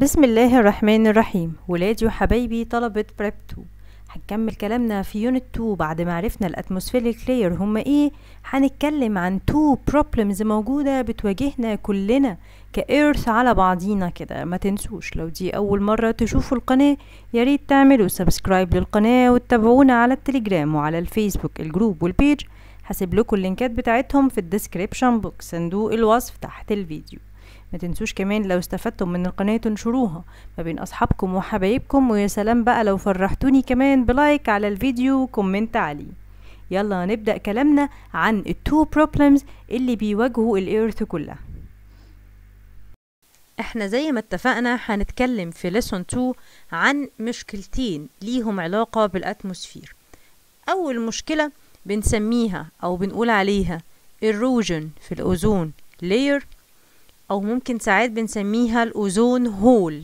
بسم الله الرحمن الرحيم ولادي وحبايبي طلبة بريب 2 هنكمل كلامنا في يونت 2 بعد ما عرفنا الاتموسفيريك لاير هما ايه هنتكلم عن تو بروبلمز موجودة بتواجهنا كلنا كايرث على بعضينا كده ما تنسوش لو دي اول مرة تشوفوا القناة يا ريت تعملوا سبسكرايب للقناة وتتابعونا على التليجرام وعلى الفيسبوك الجروب والبيج هسيب لكم اللينكات بتاعتهم في الديسكريبشن بوكس صندوق الوصف تحت الفيديو ما تنسوش كمان لو استفدتم من القناة تنشروها ما بين أصحابكم وحبايبكم ويا سلام بقى لو فرحتوني كمان بلايك على الفيديو وكومنت عليه يلا نبدأ كلامنا عن التو بروبلمز اللي بيواجهوا الإيرث كلها احنا زي ما اتفقنا هنتكلم في ليسون 2 عن مشكلتين ليهم علاقة بالأتموسفير أول مشكلة بنسميها أو بنقول عليها erosion في الأوزون layer أو ممكن ساعات بنسميها الأوزون هول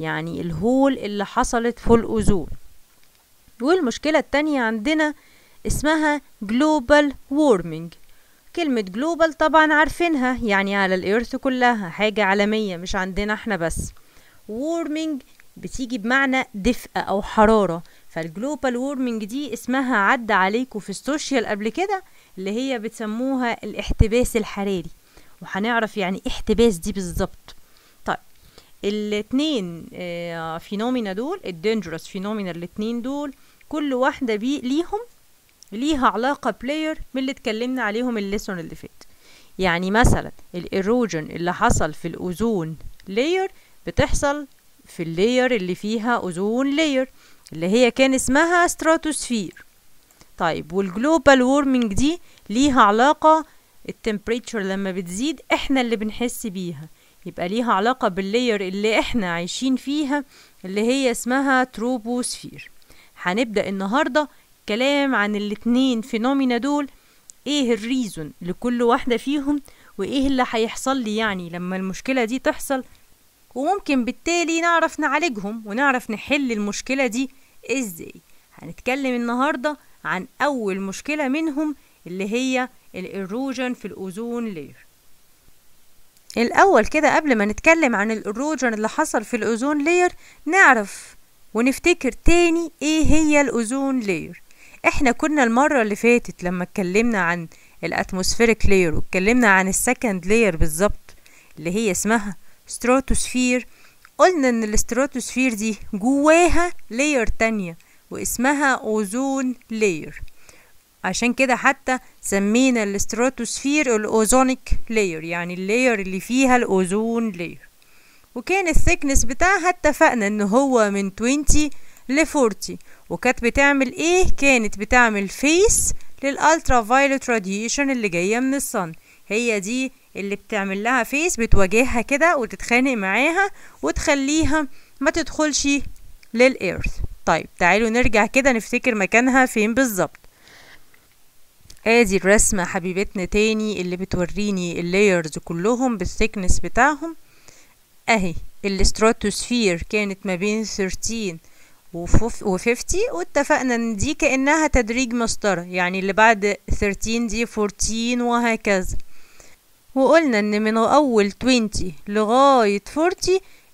يعني الهول اللي حصلت في الأوزون والمشكلة التانية عندنا اسمها global warming كلمة جلوبال طبعا عارفينها يعني على الإيرث كلها حاجة عالمية مش عندنا احنا بس وورمينج بتيجي بمعنى دفء أو حرارة فالجلوبال وورمينج دي اسمها عدى عليكم في السوشيال قبل كده اللي هي بتسموها الاحتباس الحراري وهنعرف يعني ايه احتباس دي بالظبط طيب الاتنين آه، فينومينا دول الدينجرس فينومينا الاتنين دول كل واحدة بي ليهم ليها علاقة بلاير من اللي اتكلمنا عليهم الليسون اللي فات يعني مثلا الايروجن اللي حصل في الاوزون لاير بتحصل في اللاير اللي فيها اوزون لاير اللي هي كان اسمها ستراتوسفير طيب والجلوبال وورمنج دي ليها علاقة التمبريتشر لما بتزيد احنا اللي بنحس بيها يبقى ليها علاقة باللير اللي احنا عايشين فيها اللي هي اسمها تروبوسفير هنبدأ النهاردة كلام عن الاتنين فينومينا دول ايه الريزون لكل واحدة فيهم وايه اللي هيحصل لي يعني لما المشكلة دي تحصل وممكن بالتالي نعرف نعالجهم ونعرف نحل المشكلة دي ازاي هنتكلم النهاردة عن اول مشكلة منهم اللي هي الإروجن في الاوزون لير الاول كده قبل ما نتكلم عن الإروجن اللي حصل في الاوزون لير نعرف ونفتكر تاني ايه هي الاوزون لير احنا كنا المره اللي فاتت لما اتكلمنا عن الاتموسفيريك لير واتكلمنا عن السكند لير بالظبط اللي هي اسمها ستراتوسفير قلنا ان الستروتوسفير دي جواها لير تانية واسمها اوزون لير عشان كده حتى سمينا الستراتوسفير الاوزونيك لاير يعني اللاير اللي فيها الاوزون لاير وكان الثيكنس بتاعها اتفقنا ان هو من 20 ل 40 وكانت بتعمل ايه كانت بتعمل فيس للالترا فايلوت راديشن اللي جايه من الصن هي دي اللي بتعمل لها فيس بتواجهها كده وتتخانق معاها وتخليها ما تدخلش للإيرث طيب تعالوا نرجع كده نفتكر مكانها فين بالظبط ادي الرسمة حبيبتنا تاني اللي بتوريني اللايرز كلهم بالثيكنس بتاعهم اهي الستراتوسفير كانت ما بين 13 و 50 واتفقنا ان دي كانها تدريج مسطره يعني اللي بعد 13 دي 14 وهكذا وقلنا ان من اول 20 لغايه 40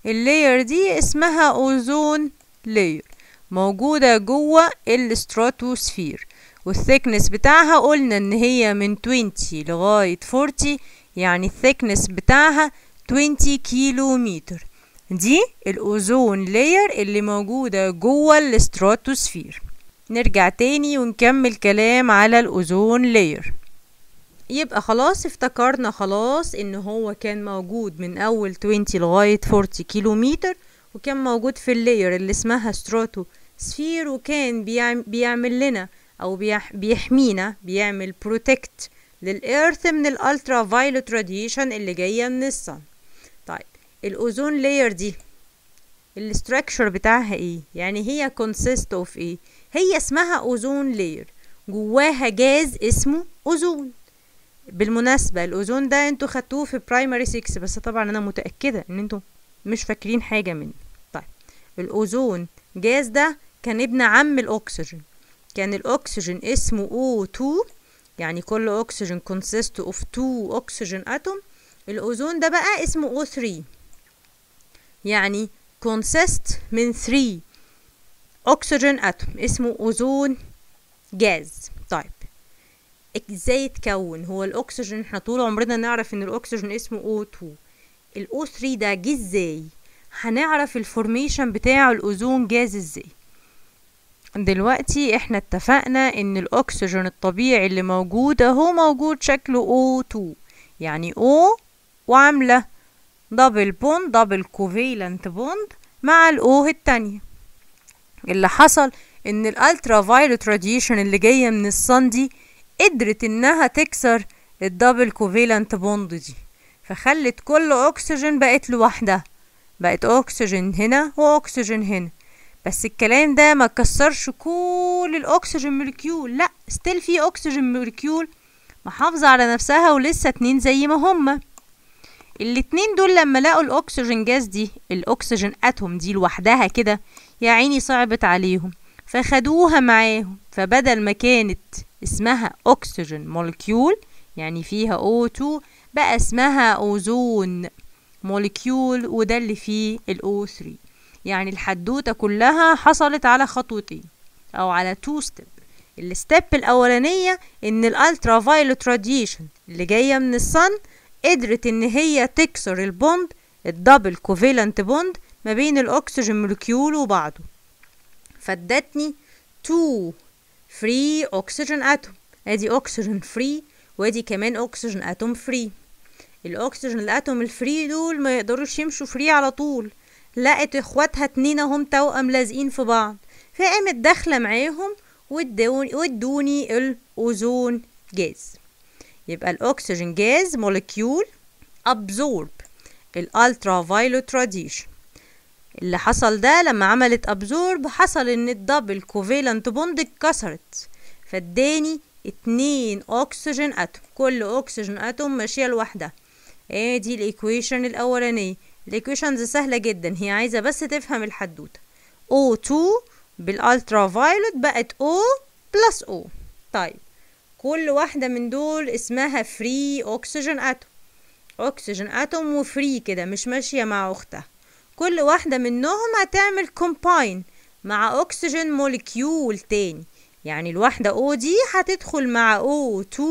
اللاير دي اسمها اوزون لاير موجوده جوه الستراتوسفير والثيكنس بتاعها قلنا ان هي من 20 لغاية 40 يعني الثيكنس بتاعها 20 كيلو متر دي الاوزون لاير اللي موجودة جوه الستراتوسفير نرجع تاني ونكمل كلام على الاوزون لاير يبقى خلاص افتكرنا خلاص ان هو كان موجود من اول 20 لغاية 40 كيلو متر وكان موجود في اللاير اللي اسمها ستراتو سفير وكان بيعمل لنا او بيح بيحمينا بيعمل بروتكت للإيرث من الالترا فايلوت راديشن اللي جايه من الصن طيب الاوزون لاير دي الاستراكشر بتاعها ايه يعني هي كونسيست اوف ايه هي اسمها اوزون لاير جواها جاز اسمه اوزون بالمناسبة الأوزون ده انتوا خدتوه في برايمري 6 بس طبعا أنا متأكدة إن انتوا مش فاكرين حاجة منه طيب الأوزون جاز ده كان ابن عم الأكسجين كان الأكسجين اسمه O2 يعني كل أكسجين consist of two oxygen atom الأوزون ده بقى اسمه O3 يعني consist من 3 أكسجين أتوم اسمه أوزون جاز طيب ازاي اتكون هو الأكسجين احنا طول عمرنا نعرف ان الأكسجين اسمه O2 الأو 3 ده جه ازاي هنعرف الفورميشن بتاع الأوزون جاز ازاي دلوقتي احنا اتفقنا ان الاكسجين الطبيعي اللي موجود اهو موجود شكله O2 يعني O وعاملة دبل بوند دبل كوفيلنت بوند مع الأو التانية اللي حصل ان الالترا فايلوت راديشن اللي جاية من الصن دي قدرت انها تكسر الدبل كوفيلنت بوند دي فخلت كل اكسجين بقت لوحدها بقت اكسجين هنا واكسجين هنا بس الكلام ده ما كسرش كل الاكسجين مولكيول لا ستيل في اكسجين مولكيول محافظة على نفسها ولسه اتنين زي ما هما الاتنين دول لما لقوا الاكسجين جاز دي الاكسجين اتوم دي لوحدها كده يا عيني صعبت عليهم فخدوها معاهم فبدل ما كانت اسمها اكسجين مولكيول يعني فيها O2 بقى اسمها اوزون مولكيول وده اللي فيه الO3 يعني الحدوتة كلها حصلت على خطوتين أو على تو ستيب الستيب الأولانية إن الألترا فايلوت راديشن اللي جاية من الصن قدرت إن هي تكسر البوند الدبل كوفيلنت بوند ما بين الأكسجين مولكيول وبعضه فادتني تو فري أكسجين أتوم أدي أكسجين فري وأدي كمان أكسجين أتوم فري الأكسجين الأتوم الفري دول ما يقدروش يمشوا فري على طول لقت اخواتها اتنين هم توأم لازقين في بعض فقامت داخلة معاهم وادوني الأوزون جاز يبقى الأكسجين جاز مولكيول أبزورب الألترا فايلوت راديشن اللي حصل ده لما عملت أبزورب حصل إن الدبل كوفيلانت بوند اتكسرت فاداني اتنين أكسجين أتوم كل أكسجين أتوم ماشية لوحدها ادي الإيكويشن الأولانية الايكويشنز سهله جدا هي عايزه بس تفهم الحدوته O2 بالالترا فايولت بقت O بلس O طيب كل واحده من دول اسمها فري اوكسجين اتوم اوكسجين اتوم وفري كده مش ماشيه مع اختها كل واحده منهم هتعمل كومباين مع اوكسجين مولكيول تاني يعني الواحده O دي هتدخل مع O2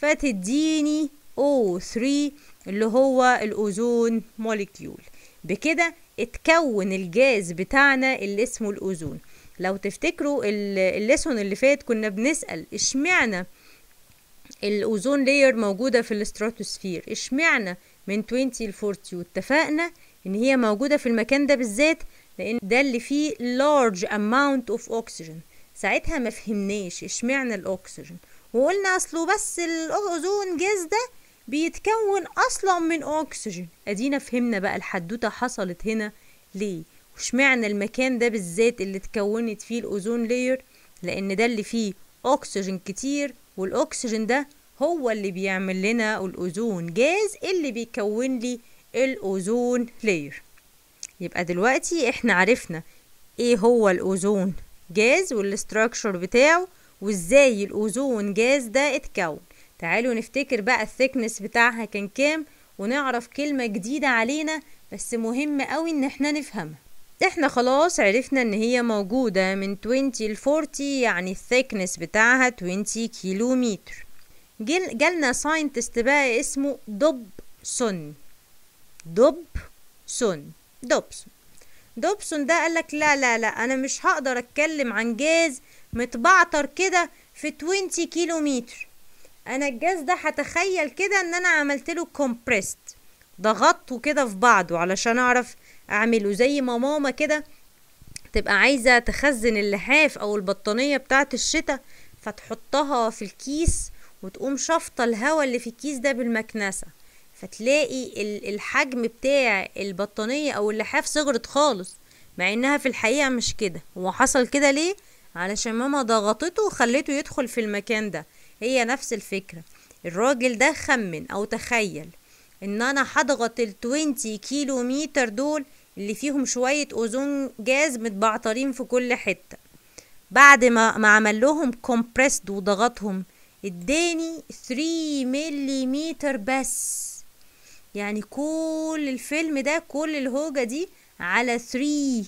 فتديني O3 اللي هو الأوزون موليكيول بكده اتكون الجاز بتاعنا اللي اسمه الأوزون لو تفتكروا الليسون اللي فات كنا بنسأل اشمعنى الأوزون لاير موجودة في الاستراتوسفير اشمعنى من 20 ل 40 واتفقنا ان هي موجودة في المكان ده بالذات لان ده اللي فيه large amount of oxygen ساعتها ما فهمناش اشمعنى الاكسجين وقلنا اصله بس الاوزون جاز ده بيتكون أصلا من أكسجين أدينا فهمنا بقى الحدوتة حصلت هنا ليه معنى المكان ده بالذات اللي اتكونت فيه الأوزون لير لأن ده اللي فيه أكسجين كتير والأكسجين ده هو اللي بيعمل لنا الأوزون جاز اللي بيكون لي الأوزون لير يبقى دلوقتي احنا عرفنا ايه هو الأوزون جاز والاستراكشر بتاعه وازاي الأوزون جاز ده اتكون تعالوا نفتكر بقى الثيكنس بتاعها كان كام ونعرف كلمة جديدة علينا بس مهم قوي ان احنا نفهمها احنا خلاص عرفنا ان هي موجودة من 20 ل 40 يعني الثيكنس بتاعها 20 كيلو متر جل جالنا ساينتست بقى اسمه دوبسون دوبسون دوبسون دوبسون ده قالك لا لا لا انا مش هقدر اتكلم عن جاز متبعتر كده في 20 كيلو متر انا الجاز ده هتخيل كده ان انا عملت له كومبريست ضغطته كده في بعضه علشان اعرف اعمله زي ما ماما كده تبقى عايزه تخزن اللحاف او البطانيه بتاعه الشتاء فتحطها في الكيس وتقوم شفطه الهواء اللي في الكيس ده بالمكنسه فتلاقي الحجم بتاع البطانيه او اللحاف صغرت خالص مع انها في الحقيقه مش كده هو حصل كده ليه علشان ماما ضغطته وخليته يدخل في المكان ده هي نفس الفكرة الراجل ده خمن أو تخيل إن أنا هضغط التوينتي كيلو متر دول اللي فيهم شوية أوزون جاز متبعترين في كل حتة بعد ما, ما عمل لهم كومبريسد وضغطهم اداني 3 ملي بس يعني كل الفيلم ده كل الهوجة دي على 3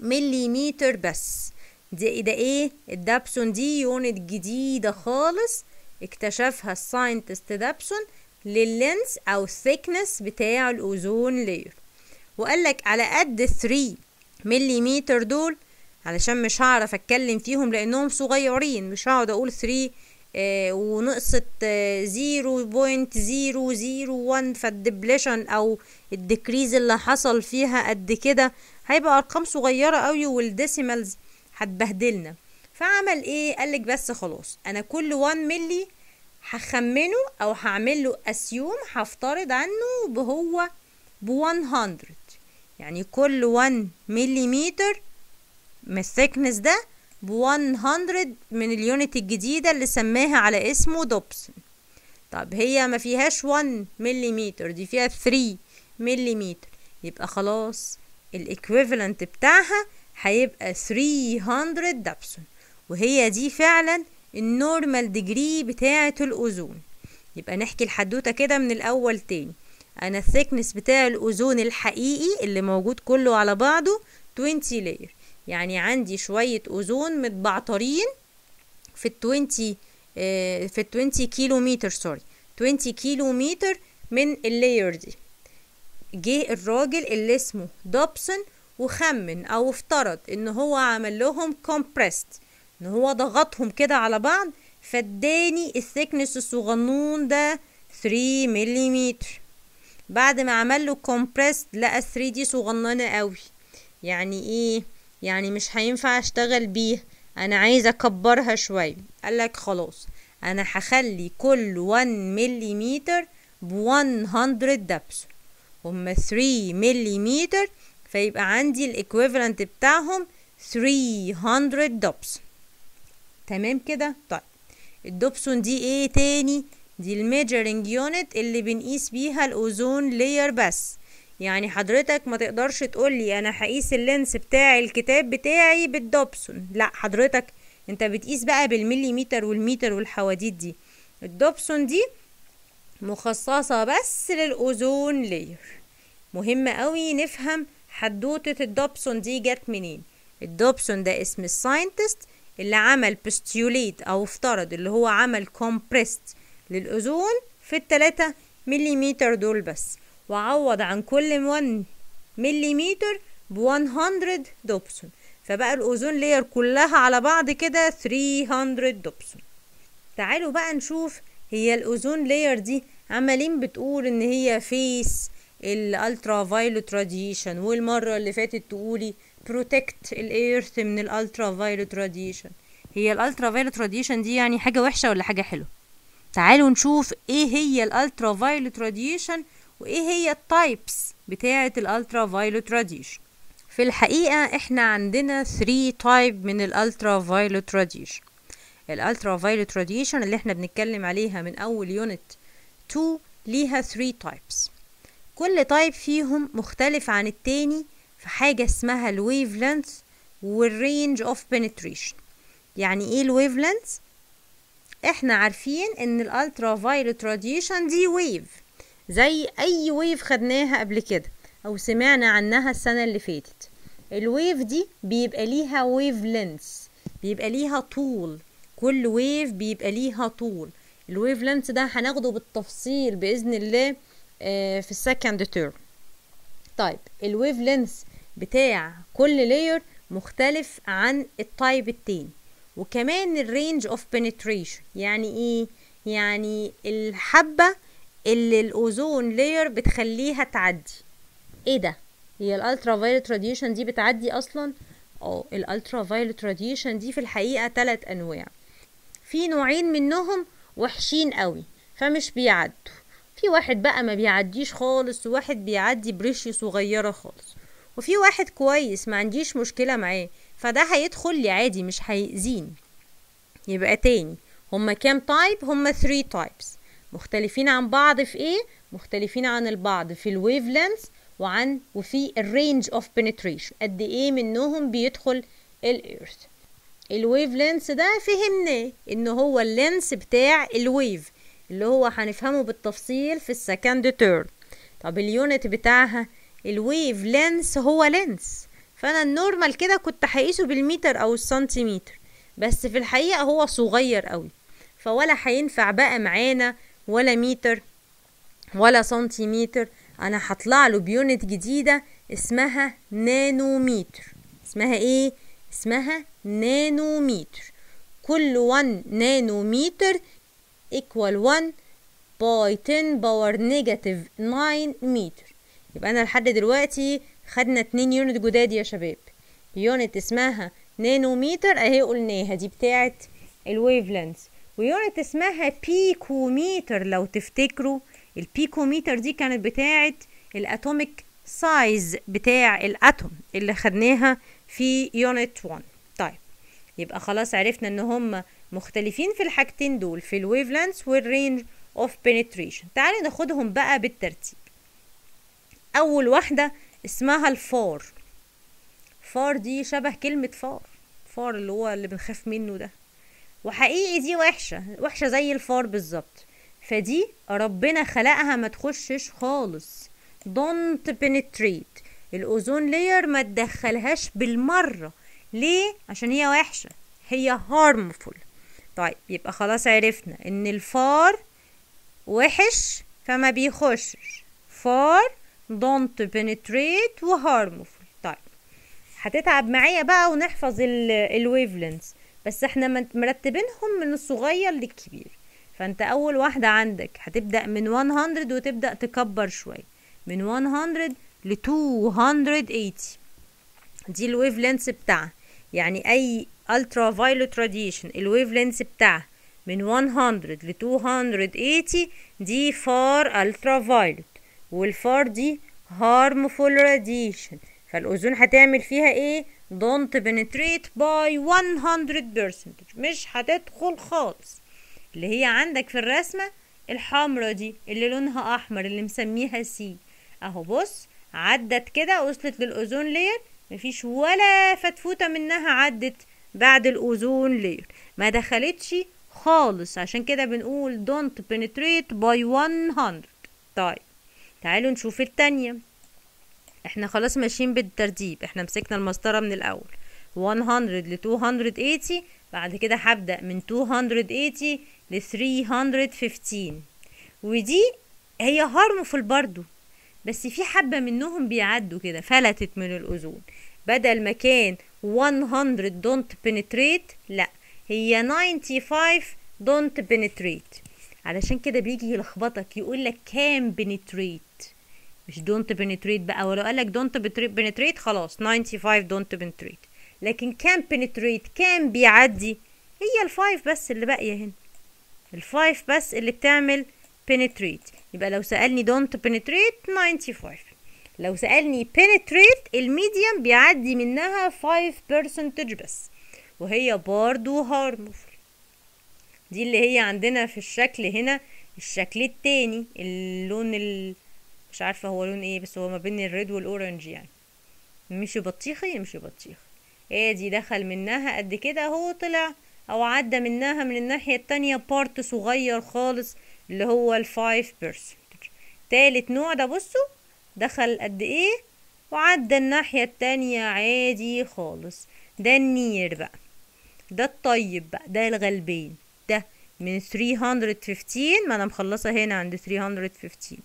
ملي بس دي ايه ده ايه الدابسون دي يونت جديدة خالص اكتشفها الساينتست دابسون لللينس او الثيكنس بتاع الاوزون لير وقال لك على قد 3 مليمتر دول علشان مش هعرف اتكلم فيهم لانهم صغيرين مش هقعد اقول 3 آه ونقصت 0.001 آه، فالدبليشن او الديكريز اللي حصل فيها قد كده هيبقى ارقام صغيره قوي والديسيمالز هتبهدلنا فعمل ايه قالك بس خلاص انا كل 1 ملي هخمنه او هعمل له اسيوم هفترض عنه بهو ب 100 يعني كل 1 مليمتر من الثيكنس ده ب 100 من اليونت الجديدة اللي سماها على اسمه دوبسون طب هي ما فيهاش 1 مليمتر دي فيها 3 مليمتر يبقى خلاص الايكويفالنت بتاعها هيبقى 300 دابسون وهي دي فعلا النورمال ديجري بتاعة الأوزون يبقى نحكي الحدوتة كده من الأول تاني أنا الثيكنس بتاع الأوزون الحقيقي اللي موجود كله على بعضه 20 لاير يعني عندي شوية أوزون متبعطرين في ال 20 في التوينتي آه، كيلو متر سوري توينتي كيلو متر من اللاير دي جه الراجل اللي اسمه دوبسون وخمن او افترض ان هو عمل لهم كومبريست ان هو ضغطهم كده على بعض فاداني الثيكنس الصغنون ده 3 ملم بعد ما عمل له كومبريست لقى 3 دي صغننه قوي يعني ايه يعني مش هينفع اشتغل بيه انا عايز اكبرها شوي قال لك خلاص انا هخلي كل 1 ملم ب 100 دبس هما 3 ملم فيبقى عندي الايكويفالنت بتاعهم 300 دوبس تمام كده طيب الدوبسون دي ايه تاني دي الميجرنج يونت اللي بنقيس بيها الاوزون لير بس يعني حضرتك ما تقدرش تقول لي انا هقيس اللينس بتاع الكتاب بتاعي بالدوبسون لا حضرتك انت بتقيس بقى بالمليمتر والمتر والحواديت دي الدوبسون دي مخصصة بس للأوزون لير مهم قوي نفهم حدوتة الدوبسون دي جت منين الدوبسون ده اسم الساينتست اللي عمل بستيوليت او افترض اللي هو عمل كومبريست للاوزون في التلاتة مليمتر دول بس وعوض عن كل ون مليمتر ب 100 دوبسون فبقى الاوزون لير كلها على بعض كده 300 دوبسون تعالوا بقى نشوف هي الاوزون لير دي عمالين بتقول ان هي فيس الالترا فايلوت راديشن والمره اللي فاتت تقولي بروتكت الايرث من الالترا فايلوت راديشن هي الالترا فايلوت راديشن دي يعني حاجه وحشه ولا حاجه حلوه تعالوا نشوف ايه هي الالترا فايلوت راديشن وايه هي التايبس بتاعه الالترا فايلوت راديشن في الحقيقه احنا عندنا 3 تايب من الالترا فايلوت راديشن الالترا فايلوت راديشن اللي احنا بنتكلم عليها من اول يونت 2 ليها 3 تايبس كل تايب فيهم مختلف عن التاني في حاجة اسمها الويف لينث والرينج اوف بنتريشن يعني ايه الويف لينث احنا عارفين ان الالترا فايلت راديشن دي ويف زي اي ويف خدناها قبل كده او سمعنا عنها السنة اللي فاتت الويف دي بيبقى ليها ويف لينث بيبقى ليها طول كل ويف بيبقى ليها طول الويف لينث ده هناخده بالتفصيل باذن الله آه، في السكند تيرم طيب الويف لينث بتاع كل لاير مختلف عن الطيب التاني وكمان الرينج اوف بنتريشن يعني ايه يعني الحبه اللي الاوزون لاير بتخليها تعدي ايه ده هي الالترا فايلت راديشن دي بتعدي اصلا اه الالترا فايلت راديشن دي في الحقيقه ثلاث انواع في نوعين منهم وحشين قوي فمش بيعدوا في واحد بقى ما بيعديش خالص وواحد بيعدي بريشي صغيرة خالص وفي واحد كويس ما عنديش مشكلة معاه فده هيدخل لي عادي مش هيأذيني يبقى تاني هما كام تايب هما 3 تايبس مختلفين عن بعض في ايه مختلفين عن البعض في الويف لينث وعن وفي الرينج اوف بنتريشن قد ايه منهم بيدخل الايرث الويف لينث ده فهمناه ان هو اللينث بتاع الويف اللي هو هنفهمه بالتفصيل في السكند تيرم طب اليونت بتاعها الويف لينس هو لينس فانا النورمال كده كنت هقيسه بالمتر او السنتيمتر بس في الحقيقه هو صغير قوي فولا هينفع بقى معانا ولا متر ولا سنتيمتر انا هطلع له بيونت جديده اسمها نانومتر اسمها ايه اسمها نانومتر كل 1 نانومتر equal 1 by 10 power negative 9 meter يبقى انا لحد دلوقتي خدنا 2 يونت جداد يا شباب يونت اسمها نانوميتر اهي قلناها دي بتاعه الويف لينث ويونت اسمها بيكوميتر لو تفتكروا البيكوميتر دي كانت بتاعه الاتوميك سايز بتاع الاتوم اللي خدناها في يونت 1 طيب يبقى خلاص عرفنا ان هما مختلفين في الحاجتين دول في الويف لانس والرينج اوف بينتريشن تعالي ناخدهم بقى بالترتيب اول واحده اسمها الفار فار دي شبه كلمه فار فار اللي هو اللي بنخاف منه ده وحقيقي دي وحشه وحشه زي الفار بالظبط فدي ربنا خلقها ما تخشش خالص don't penetrate الاوزون لير ما تدخلهاش بالمره ليه عشان هي وحشه هي harmful طيب يبقى خلاص عرفنا ان الفار وحش فما بيخشش فار don't penetrate و harmful طيب هتتعب معايا بقى ونحفظ الويف لينز بس احنا مرتبينهم من الصغير للكبير فانت اول واحدة عندك هتبدأ من 100 وتبدأ تكبر شوي من 100 ل 280 دي الويفلنس بتاعها يعني اي الترا فايلوت راديشن الويف لينس بتاعها من 100 ل 280 دي فار الترا فايلوت والفار دي هارمفول راديشن فالاوزون هتعمل فيها ايه دونت بنتريت باي 100% مش هتدخل خالص اللي هي عندك في الرسمه الحمرا دي اللي لونها احمر اللي مسميها سي اهو بص عدت كده وصلت للاوزون لير مفيش ولا فتفوته منها عدت بعد الأوزون لير ما دخلتش خالص عشان كده بنقول don't penetrate by 100 طيب تعالوا نشوف التانية احنا خلاص ماشيين بالترتيب احنا مسكنا المسطرة من الأول 100 ل 280 بعد كده هبدأ من 280 ل 315 ودي هي هارمفul برضو بس في حبة منهم بيعدوا كده فلتت من الأذون بدل ما كان 100 don't penetrate لا هي 95 don't penetrate علشان كده بيجي يلخبطك يقول لك can penetrate مش don't penetrate بقى ولو قال لك don't penetrate خلاص 95 don't penetrate لكن can penetrate can بيعدي هي الفايف بس اللي باقيه هنا الفايف بس اللي بتعمل penetrate يبقى لو سألني don't penetrate 95 لو سألني penetrate الميديم بيعدي منها 5% بس وهي برضو harmful دي اللي هي عندنا في الشكل هنا الشكل التاني اللون ال... مش عارفة هو لون ايه بس هو ما بين الريد والاورنج يعني مش بطيخي مش بطيخي ادي إيه دخل منها قد كده اهو طلع او عدى منها من الناحية التانية بارت صغير خالص اللي هو الفايف بيرسنت تالت نوع ده بصوا دخل قد ايه وعدى الناحية التانية عادي خالص ده النير بقى ده الطيب بقى ده الغلبين ده من 315 ما انا مخلصة هنا عند 315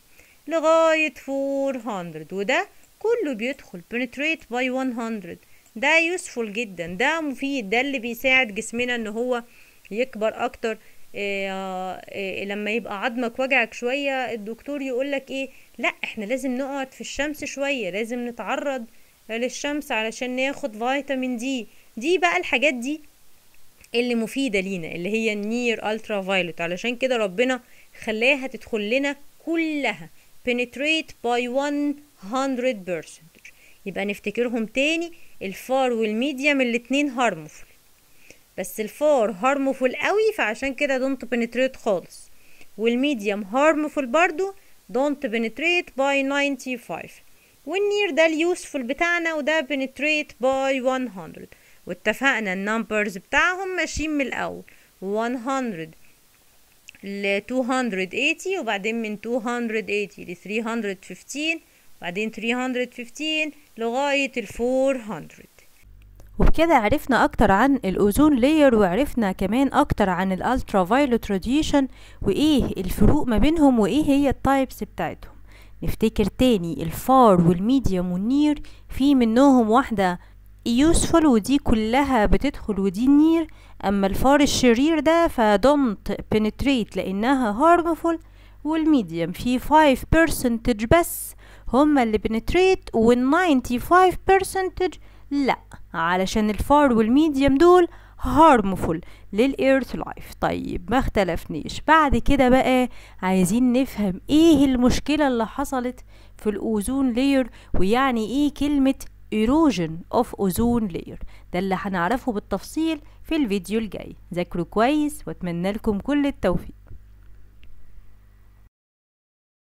لغاية 400 وده كله بيدخل penetrate by 100 ده يوسفول جدا ده مفيد ده اللي بيساعد جسمنا ان هو يكبر اكتر إيه إيه لما يبقى عظمك وجعك شوية الدكتور يقولك ايه لا احنا لازم نقعد في الشمس شوية لازم نتعرض للشمس علشان ناخد فيتامين دي دي بقى الحاجات دي اللي مفيدة لينا اللي هي النير الترا فايلوت علشان كده ربنا خلاها تدخل لنا كلها penetrate by 100% يبقى نفتكرهم تاني الفار والميديم الاتنين هارمفول بس الفار هارمفول قوي فعشان كده دونت بنتريت خالص والميديم هارمفول برضو don't penetrate by 95 والنير ده اليوسفل بتاعنا وده penetrate by 100 واتفقنا النمبرز بتاعهم ماشيين من الأول 100 ل 280 وبعدين من 280 ل 315 وبعدين 315 لغاية ال 400 وبكده عرفنا اكتر عن الاوزون لاير وعرفنا كمان اكتر عن الالترا فايلوت راديشن وايه الفروق ما بينهم وايه هي التايبس بتاعتهم نفتكر تاني الفار والميديوم والنير في منهم واحده يوسفل ودي كلها بتدخل ودي نير اما الفار الشرير ده فدونت بنتريت لانها هارمفول والميديوم في 5% بس هما اللي بنتريت وال 95% لا علشان الفار والميديم دول هارمفول للايرث لايف طيب ما اختلفنيش بعد كده بقى عايزين نفهم ايه المشكلة اللي حصلت في الاوزون لير ويعني ايه كلمة ايروجن اوف اوزون لير ده اللي هنعرفه بالتفصيل في الفيديو الجاي ذاكروا كويس واتمنى لكم كل التوفيق